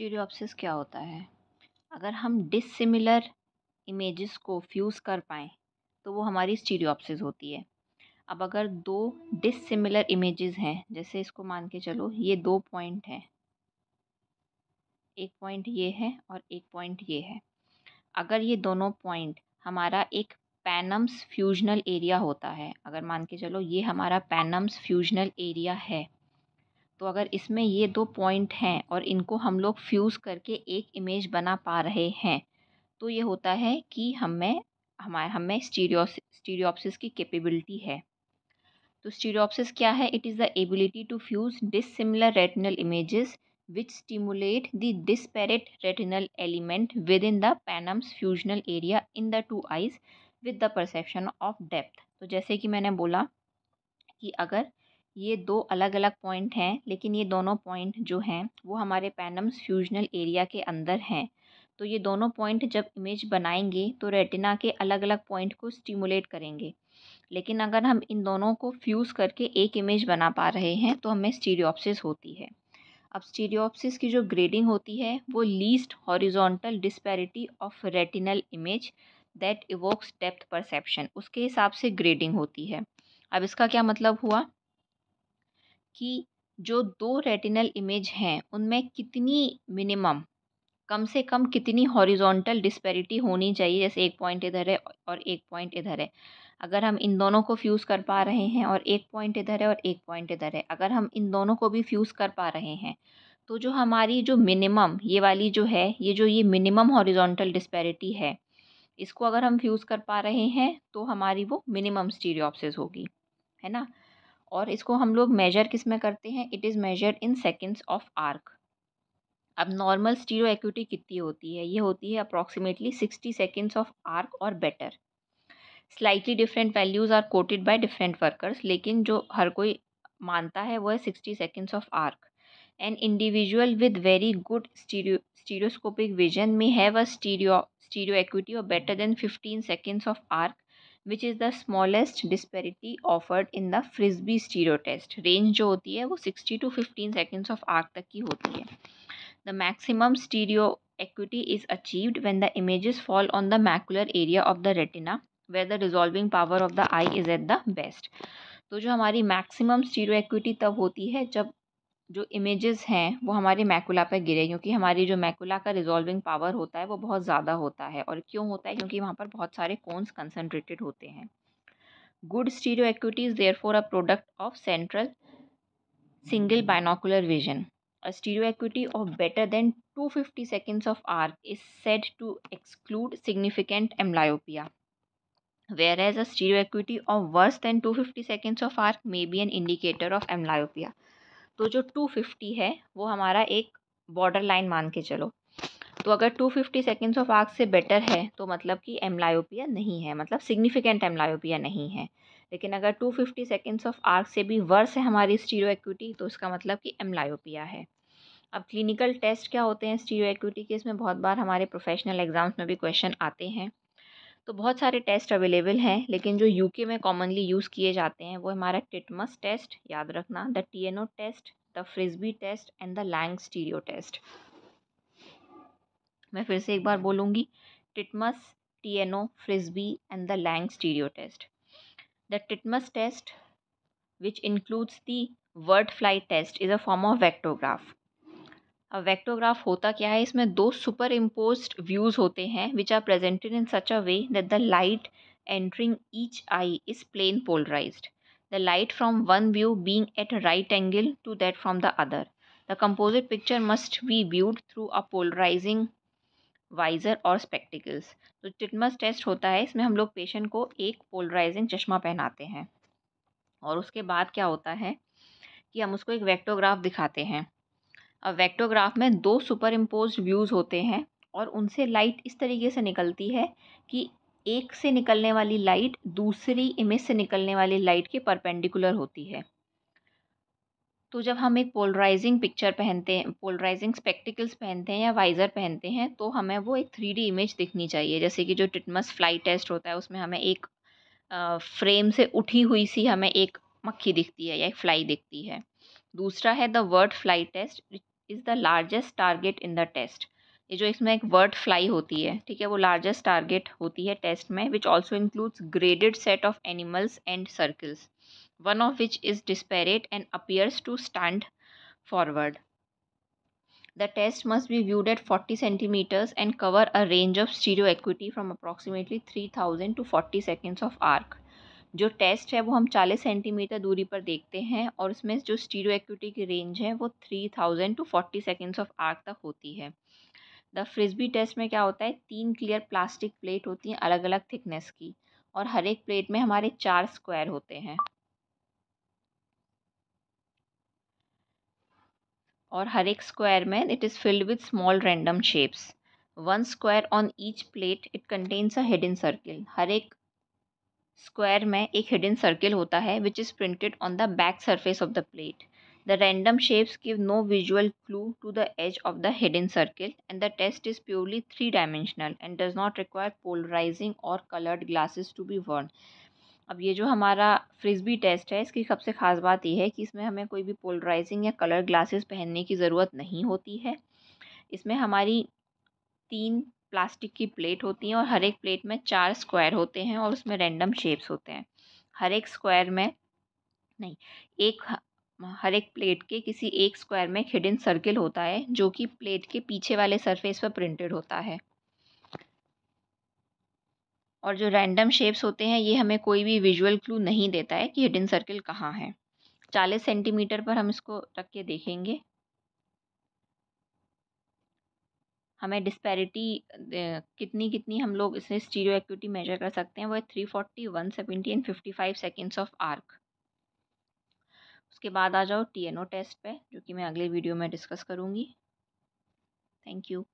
स्टीरियोपसिस क्या होता है अगर हम डिसिमिलर इमेजेस को फ्यूज़ कर पाएँ तो वो हमारी स्टीरियोपसिस होती है अब अगर दो डिसिमिलर इमेजेस हैं जैसे इसको मान के चलो ये दो पॉइंट हैं एक पॉइंट ये है और एक पॉइंट ये है अगर ये दोनों पॉइंट हमारा एक पैनम्स फ्यूजनल एरिया होता है अगर मान के चलो ये हमारा पैनम्स फ्यूजनल एरिया है तो अगर इसमें ये दो पॉइंट हैं और इनको हम लोग फ्यूज़ करके एक इमेज बना पा रहे हैं तो ये होता है कि हमें हमारे हमें स्टीरियोस स्टीरियोपसिस की कैपेबिलिटी है तो स्टीरियोपसिस क्या है it is the ability to fuse dissimilar retinal images which the disparate retinal element within the Panum's fusional area in the two eyes with the perception of depth तो जैसे कि मैंने बोला कि अगर ये दो अलग अलग पॉइंट हैं लेकिन ये दोनों पॉइंट जो हैं वो हमारे पैनम्स फ्यूजनल एरिया के अंदर हैं तो ये दोनों पॉइंट जब इमेज बनाएंगे तो रेटिना के अलग अलग पॉइंट को स्टिमुलेट करेंगे लेकिन अगर हम इन दोनों को फ्यूज़ करके एक इमेज बना पा रहे हैं तो हमें स्टीरियोपसिस होती है अब स्टीरियोपसिस की जो ग्रेडिंग होती है वो least horizontal disparity of retinal image that evokes depth perception उसके हिसाब से ग्रेडिंग होती है अब इसका क्या मतलब हुआ कि जो दो रेटिनल इमेज हैं उनमें कितनी मिनिमम कम से कम कितनी हॉरिजॉन्टल डिस्पेरिटी होनी चाहिए जैसे एक पॉइंट इधर है और एक पॉइंट इधर है अगर हम इन दोनों को फ्यूज़ कर पा रहे हैं और एक पॉइंट इधर है और एक पॉइंट इधर है अगर हम इन दोनों को भी फ्यूज़ कर पा रहे हैं तो जो हमारी जो मिनिमम ये वाली जो है ये जो ये मिनिमम हॉरिजॉन्टल डिस्पेरिटी है इसको अगर हम फ्यूज़ कर पा रहे हैं तो हमारी वो मिनिमम स्टीरियोप्सिस होगी है ना और इसको हम लोग मेजर किस में करते हैं it is measure in seconds of arc अब नॉर्मल स्टीरो एक्यूटी कितनी होती है ये होती है approximately sixty seconds of arc और better slightly different values are quoted by different workers लेकिन जो हर कोई मानता है वो है sixty seconds of arc an individual with very good stereo stereoscopic vision may have a stereo stereo acuity और better than fifteen seconds of arc which is the smallest disparity offered in the Frisby stereo test range जो होती है वो sixty to fifteen seconds of arc तक की होती है the maximum stereo acuity is achieved when the image fall on the macular area of the retina where the resolving power of the eye is at the best तो जो हमारी maximum stereo equity तब होती है जब जो images हैं वो हमारे मैकुला पर गिरे क्योंकि हमारी जो मैकुला का रिजॉल्विंग पावर होता है वो बहुत ज़्यादा होता है और क्यों होता है क्योंकि वहाँ पर बहुत सारे कॉन्स कंसनट्रेटेड होते हैं good stereo acuities therefore a product of central single binocular vision a stereo acuity of better than two fifty seconds of arc is said to exclude significant amblyopia whereas a stereo acuity of worse than two fifty seconds of arc may be an indicator of amblyopia तो जो to fifty है वो हमारा एक border line मान के चलो तो अगर two fifty seconds of arc से बेटर है तो मतलब कि एमलायोपिया नहीं है मतलब सिग्निफिकेंट एमलायोपिया नहीं है लेकिन अगर two fifty seconds of arc से भी वर्स है हमारी स्टीरो एक्विटी तो इसका मतलब कि एमलायोपिया है अब क्लिनिकल टेस्ट क्या होते हैं स्टीरो एक्विटी के इसमें बहुत बार हमारे प्रोफेशनल एग्जाम्स में भी क्वेश्चन आते हैं तो बहुत सारे टेस्ट अवेलेबल हैं लेकिन जो यूके में कॉमनली यूज़ किए जाते हैं वो हमारा टिटमस टेस्ट याद रखना the T N O test the frisbee test and the Lang stereo test मैं फिर से एक बार बोलूँगी Titmus T N O frisbee and the Lang stereo test the Titmus test which includes the word fly test is a form of vectograph अब vectograph होता क्या है इसमें दो सुपर इम्पोज व्यूज़ होते हैं which are presented in such a way that the light entering each eye is plane polarize the light from one view being at right angle to that from the other the composite picture must be viewed through a polarizing visor और spectacles तो Titmus test होता है इसमें हम लोग patient को एक polarising चश्मा पहनाते हैं और उसके बाद क्या होता है कि हम उसको एक वेक्टोग्राफ दिखाते हैं अब वेक्टोग्राफ में दो सुपर इम्पोज व्यूज़ होते हैं और उनसे लाइट इस तरीके से निकलती है कि एक से निकलने वाली लाइट दूसरी इमेज से निकलने वाली लाइट के परपेंडिकुलर होती है तो जब हम एक पोलराइजिंग पिक्चर पहनते हैं पोलराइजिंग स्पेक्टिकल्स पहनते हैं या वाइज़र पहनते हैं तो हमें वो एक थ्री इमेज दिखनी चाहिए जैसे कि जो टिटमस फ्लाई टेस्ट होता है उसमें हमें एक फ्रेम से उठी हुई सी हमें एक मक्खी दिखती है या एक फ्लाई दिखती है दूसरा है the Wirt fly test is the largest target in the test ये जो इसमें एक वर्ड फ्लाई होती है ठीक है वो लार्जेस्ट टारगेट होती है टेस्ट में which also includes graded set of animals and circles one of which is disparate and appears to stand forward The test must be viewed at 40 centimeters and cover a range of stereo equity from approximately 3000 to 40 seconds of arc. जो test है वो हम 40 centimetre दूरी पर देखते हैं और उसमें जो स्टीरो एक्यूटी की रेंज है वो 3000 to forty seconds of arc तक होती है द फ्रिजबी टेस्ट में क्या होता है तीन क्लियर प्लास्टिक प्लेट होती हैं अलग अलग थिकनेस की और हर एक प्लेट में हमारे चार स्क्वायर होते हैं और हर एक स्क्वायर में it is filled with small random shapes one square on each plate it contains a hidden circle हर एक स्क्वायर में एक हिडन सर्किल होता है which is printed on the back surface of the plate the random shapes give no visual clue to the edge of the hidden circle and the test is purely three dimensional and does not require polarizing और coloured glasses to be worn अब ये जो हमारा फ्रिजबी test है इसकी सबसे खास बात यह है कि इसमें हमें कोई भी पोलराइजिंग या कलर ग्लासेज पहनने की ज़रूरत नहीं होती है इसमें हमारी तीन प्लास्टिक की प्लेट होती हैं और हर एक प्लेट में चार स्क्वायर होते हैं और उसमें रैंडम शेप्स होते हैं हर एक स्क्वायर में नहीं एक हर एक प्लेट के किसी एक स्क्वायर में एक हिडन सर्किल होता है जो कि प्लेट के पीछे वाले सरफेस पर प्रिंटेड होता है और जो रैंडम शेप्स होते हैं ये हमें कोई भी विजुअल क्लू नहीं देता है कि हिडन सर्किल कहाँ है चालीस सेंटीमीटर पर हम इसको रख के देखेंगे हमें डिस्पेरिटी कितनी कितनी हम लोग इसे स्टीरियो एक्टिविटी मेजर कर सकते हैं वो है three forty one seventy and fifty five seconds of arc उसके बाद आ जाओ टी टेस्ट पे जो कि मैं अगले वीडियो में डिस्कस करूँगी थैंक यू